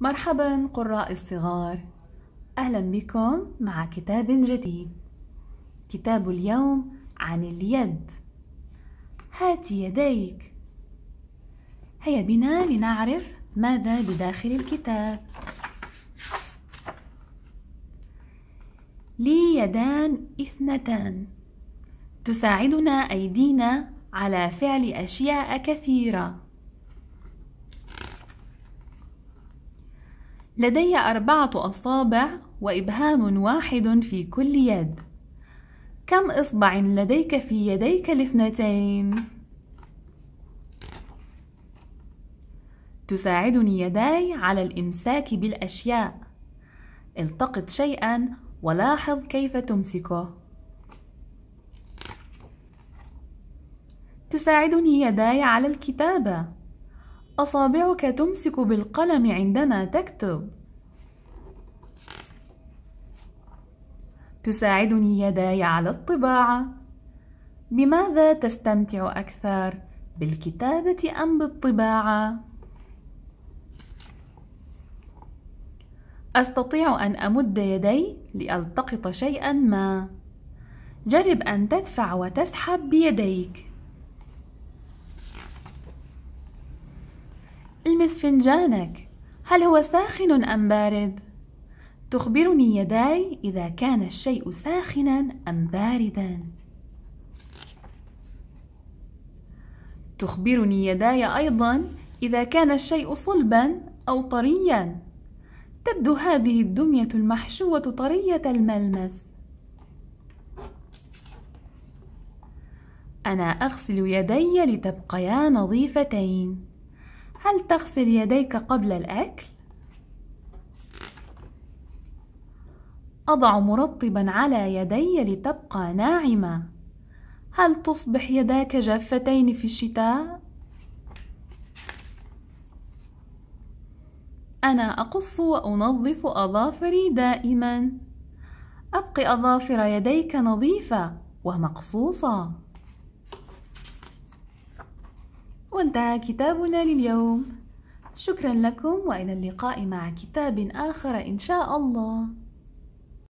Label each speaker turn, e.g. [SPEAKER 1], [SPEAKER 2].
[SPEAKER 1] مرحبا قرائي الصغار أهلا بكم مع كتاب جديد كتاب اليوم عن اليد هات يديك هيا بنا لنعرف ماذا بداخل الكتاب لي يدان اثنتان تساعدنا أيدينا على فعل أشياء كثيرة لدي أربعة أصابع وإبهام واحد في كل يد كم إصبع لديك في يديك الاثنتين؟ تساعدني يداي على الإمساك بالأشياء التقط شيئا ولاحظ كيف تمسكه تساعدني يداي على الكتابة أصابعك تمسك بالقلم عندما تكتب تساعدني يداي على الطباعة بماذا تستمتع أكثر؟ بالكتابة أم بالطباعة؟ أستطيع أن أمد يدي لألتقط شيئًا ما. جرب أن تدفع وتسحب بيديك. ألمس فنجانك هل هو ساخن أم بارد؟ تخبرني يداي إذا كان الشيء ساخنا أم باردا تخبرني يداي أيضا إذا كان الشيء صلبا أو طريا تبدو هذه الدمية المحشوة طرية الملمس أنا أغسل يدي لتبقيا نظيفتين هل تغسل يديك قبل الأكل؟ أضع مرطبا على يدي لتبقى ناعمة هل تصبح يداك جافتين في الشتاء؟ أنا أقص وأنظف أظافري دائما أبق أظافر يديك نظيفة ومقصوصة وانتهى كتابنا لليوم شكرا لكم والى اللقاء مع كتاب اخر ان شاء الله